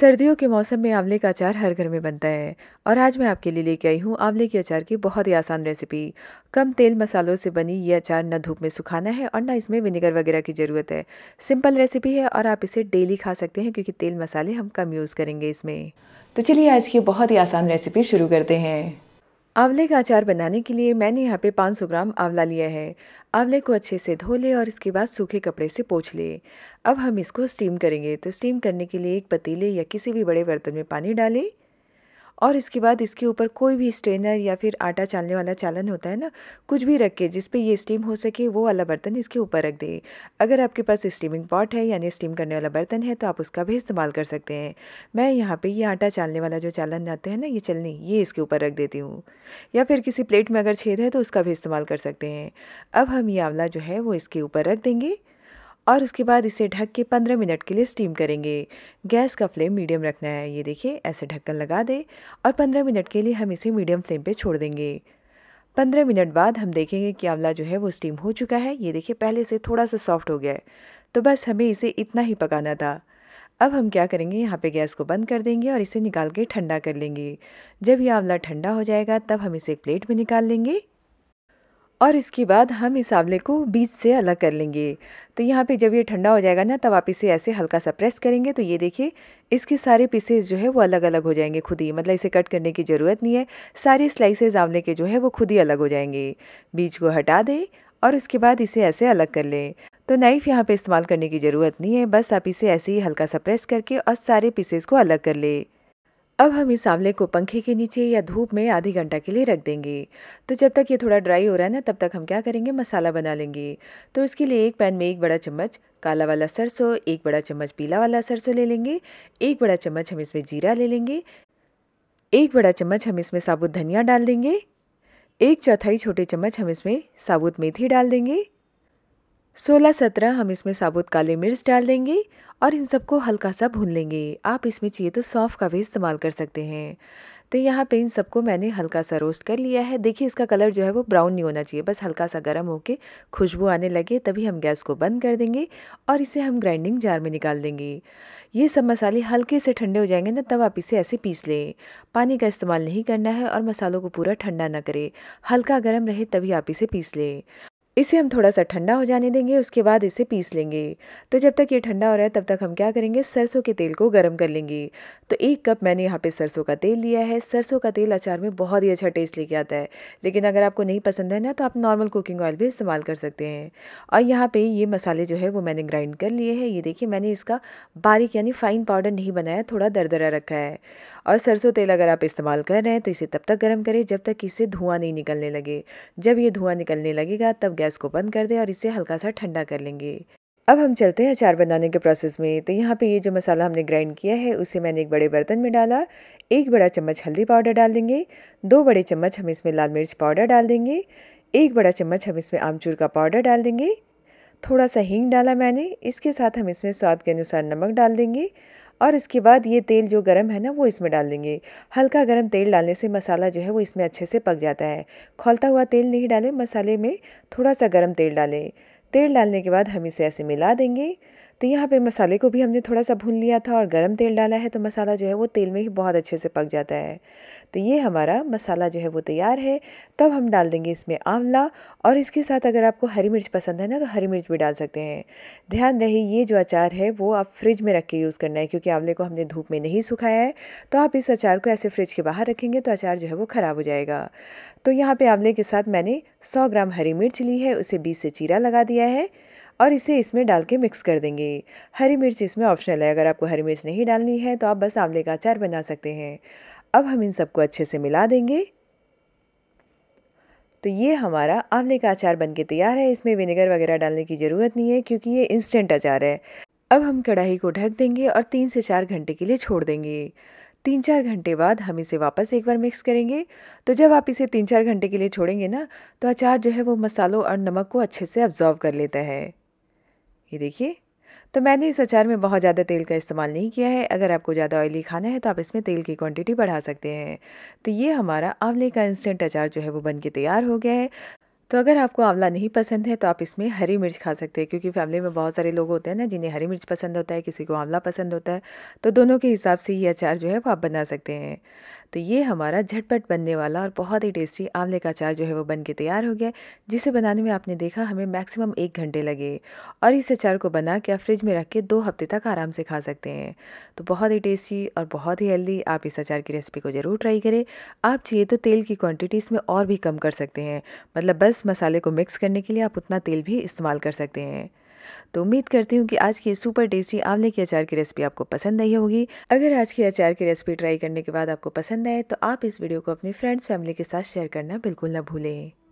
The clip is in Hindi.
सर्दियों के मौसम में आंवले का अचार हर घर में बनता है और आज मैं आपके लिए लेके आई हूँ आंवले के अचार की बहुत ही आसान रेसिपी कम तेल मसालों से बनी ये अचार न धूप में सुखाना है और न इसमें विनेगर वगैरह की ज़रूरत है सिंपल रेसिपी है और आप इसे डेली खा सकते हैं क्योंकि तेल मसाले हम कम यूज़ करेंगे इसमें तो चलिए आज की बहुत ही आसान रेसिपी शुरू करते हैं आंवले का अचार बनाने के लिए मैंने यहाँ पे 500 ग्राम आंवला लिया है आंवले को अच्छे से धो ले और इसके बाद सूखे कपड़े से पोछ ले अब हम इसको स्टीम करेंगे तो स्टीम करने के लिए एक पतीले या किसी भी बड़े बर्तन में पानी डालें और इसके बाद इसके ऊपर कोई भी स्ट्रेनर या फिर आटा चालने वाला चालन होता है ना कुछ भी रख के जिस पे ये स्टीम हो सके वो वाला बर्तन इसके ऊपर रख दें अगर आपके पास स्टीमिंग पॉट है यानी स्टीम करने वाला बर्तन है तो आप उसका भी इस्तेमाल कर सकते हैं मैं यहाँ पर ये आटा चालने वाला जो चालन आते हैं ना ये चलनी ये इसके ऊपर रख देती हूँ या फिर किसी प्लेट में अगर छेद है तो उसका भी इस्तेमाल कर सकते हैं अब हम ये आंवला जो है वो इसके ऊपर रख देंगे और उसके बाद इसे ढक के 15 मिनट के लिए स्टीम करेंगे गैस का फ्लेम मीडियम रखना है ये देखिए ऐसे ढक्कन लगा दें और 15 मिनट के लिए हम इसे मीडियम फ्लेम पे छोड़ देंगे 15 मिनट बाद हम देखेंगे कि आंवला जो है वो स्टीम हो चुका है ये देखिए पहले से थोड़ा सा सॉफ्ट हो गया है तो बस हमें इसे इतना ही पकाना था अब हम क्या करेंगे यहाँ पे गैस को बंद कर देंगे और इसे निकाल के ठंडा कर लेंगे जब ये आंवला ठंडा हो जाएगा तब हम इसे एक प्लेट में निकाल लेंगे और इसके बाद हम इस आंवले को बीज से अलग कर लेंगे तो यहाँ पे जब ये ठंडा हो जाएगा ना तब आप इसे ऐसे हल्का सा प्रेस करेंगे तो ये देखिए इसके सारे पीसेज जो है वो अलग अलग हो जाएंगे खुद ही मतलब इसे कट करने की ज़रूरत नहीं है सारे स्लाइसेज आंवले के जो है वो खुद ही अलग हो जाएंगे बीज को हटा दें और उसके बाद इसे ऐसे अलग कर लें तो नाइफ़ यहाँ पे इस्तेमाल करने की ज़रूरत नहीं है बस आप इसे ऐसे ही हल्का सा प्रेस करके और सारे पीसेस को अलग कर लें अब हम इस आंवले को पंखे के नीचे या धूप में आधे घंटा के लिए रख देंगे तो जब तक ये थोड़ा ड्राई हो रहा है ना तब तक हम क्या करेंगे मसाला बना लेंगे तो इसके लिए एक पैन में एक बड़ा चम्मच काला वाला सरसों एक बड़ा चम्मच पीला वाला सरसों ले लेंगे एक बड़ा चम्मच हम इसमें जीरा ले लेंगे एक बड़ा चम्मच हम इसमें साबुत धनिया डाल देंगे एक चौथाई छोटे चम्मच हम इसमें साबुत मेथी डाल देंगे सोलह सत्रह हम इसमें साबुत काली मिर्च डाल देंगे और इन सबको हल्का सा भून लेंगे आप इसमें चाहिए तो सौंफ का भी इस्तेमाल कर सकते हैं तो यहाँ पे इन सबको मैंने हल्का सा रोस्ट कर लिया है देखिए इसका कलर जो है वो ब्राउन नहीं होना चाहिए बस हल्का सा गर्म होके खुशबू आने लगे तभी हम गैस को बंद कर देंगे और इसे हम ग्राइंडिंग जार में निकाल देंगे ये सब मसाले हल्के से ठंडे हो जाएंगे ना तब आप इसे ऐसे पीस लें पानी का इस्तेमाल नहीं करना है और मसालों को पूरा ठंडा ना करें हल्का गर्म रहे तभी आप इसे पीस लें इसे हम थोड़ा सा ठंडा हो जाने देंगे उसके बाद इसे पीस लेंगे तो जब तक ये ठंडा हो रहा है तब तक हम क्या करेंगे सरसों के तेल को गर्म कर लेंगे तो एक कप मैंने यहाँ पे सरसों का तेल लिया है सरसों का तेल अचार में बहुत ही अच्छा टेस्ट लेके आता है लेकिन अगर आपको नहीं पसंद है ना तो आप नॉर्मल कुकिंग ऑयल भी इस्तेमाल कर सकते हैं और यहाँ पर ये मसाले जो है वो मैंने ग्राइंड कर लिए हैं ये देखिए मैंने इसका बारीक यानी फ़ाइन पाउडर नहीं बनाया थोड़ा दरदरा रखा है और सरसों तेल अगर आप इस्तेमाल कर रहे हैं तो इसे तब तक गर्म करें जब तक इससे धुआं नहीं निकलने लगे जब ये धुआं निकलने लगेगा तब गैस को बंद कर दें और इसे हल्का सा ठंडा कर लेंगे अब हम चलते हैं अचार बनाने के प्रोसेस में तो यहाँ पे ये जो मसाला हमने ग्राइंड किया है उसे मैंने एक बड़े बर्तन में डाला एक बड़ा चम्मच हल्दी पाउडर डाल देंगे दो बड़े चम्मच हम इसमें लाल मिर्च पाउडर डाल देंगे एक बड़ा चम्मच हम इसमें आमचूर का पाउडर डाल देंगे थोड़ा सा हींग डाला मैंने इसके साथ हम इसमें स्वाद के अनुसार नमक डाल देंगे और इसके बाद ये तेल जो गर्म है ना वो इसमें डाल देंगे हल्का गर्म तेल डालने से मसाला जो है वो इसमें अच्छे से पक जाता है खोलता हुआ तेल नहीं डालें मसाले में थोड़ा सा गर्म तेल डालें तेल डालने के बाद हम इसे ऐसे मिला देंगे तो यहाँ पे मसाले को भी हमने थोड़ा सा भून लिया था और गरम तेल डाला है तो मसाला जो है वो तेल में ही बहुत अच्छे से पक जाता है तो ये हमारा मसाला जो है वो तैयार है तब हम डाल देंगे इसमें आंवला और इसके साथ अगर आपको हरी मिर्च पसंद है ना तो हरी मिर्च भी डाल सकते हैं ध्यान रहे ये जो अचार है वो आप फ्रिज में रख के यूज़ करना है क्योंकि आंवले को हमने धूप में नहीं सुखाया है तो आप इस अचार को ऐसे फ्रिज के बाहर रखेंगे तो अचार जो है वो ख़राब हो जाएगा तो यहाँ पर आंवले के साथ मैंने सौ ग्राम हरी मिर्च ली है उसे बीस से चीरा लगा दिया है और इसे इसमें डाल के मिक्स कर देंगे हरी मिर्च इसमें ऑप्शनल है अगर आपको हरी मिर्च नहीं डालनी है तो आप बस आंवले का अचार बना सकते हैं अब हम इन सबको अच्छे से मिला देंगे तो ये हमारा आंवले का अचार बन के तैयार है इसमें विनेगर वगैरह डालने की ज़रूरत नहीं है क्योंकि ये इंस्टेंट अचार है अब हम कढ़ाई को ढक देंगे और तीन से चार घंटे के लिए छोड़ देंगे तीन चार घंटे बाद हम इसे वापस एक बार मिक्स करेंगे तो जब आप इसे तीन चार घंटे के लिए छोड़ेंगे ना तो अचार जो है वो मसालों और नमक को अच्छे से अब्जॉर्व कर लेता है ये देखिए तो मैंने इस अचार में बहुत ज़्यादा तेल का इस्तेमाल नहीं किया है अगर आपको ज़्यादा ऑयली खाना है तो आप इसमें तेल की क्वांटिटी बढ़ा सकते हैं तो ये हमारा आंवले का इंस्टेंट अचार जो है वो बन के तैयार हो गया है तो अगर आपको आंवला नहीं पसंद है तो आप इसमें हरी मिर्च खा सकते हैं क्योंकि फैमिली में बहुत सारे लोग होते हैं ना जिन्हें हरी मिर्च पसंद होता है किसी को आंवला पसंद होता है तो दोनों के हिसाब से ये अचार जो है वो आप बना सकते हैं तो ये हमारा झटपट बनने वाला और बहुत ही टेस्टी आंवले का अचार जो है वो बन के तैयार हो गया जिसे बनाने में आपने देखा हमें मैक्सिमम एक घंटे लगे और इस अचार को बना के आप फ्रिज में रख के दो हफ्ते तक आराम से खा सकते हैं तो बहुत ही टेस्टी और बहुत ही हेल्दी आप इस अचार की रेसिपी को ज़रूर ट्राई करें आप चाहिए तो तेल की क्वान्टिटी इसमें और भी कम कर सकते हैं मतलब बस मसाले को मिक्स करने के लिए आप उतना तेल भी इस्तेमाल कर सकते हैं तो उम्मीद करती हूँ कि आज की सुपर टेस्टी आंवले के अचार की रेसिपी आपको पसंद आई होगी अगर आज की अचार की रेसिपी ट्राई करने के बाद आपको पसंद आए तो आप इस वीडियो को अपने फ्रेंड्स फैमिली के साथ शेयर करना बिल्कुल ना भूलें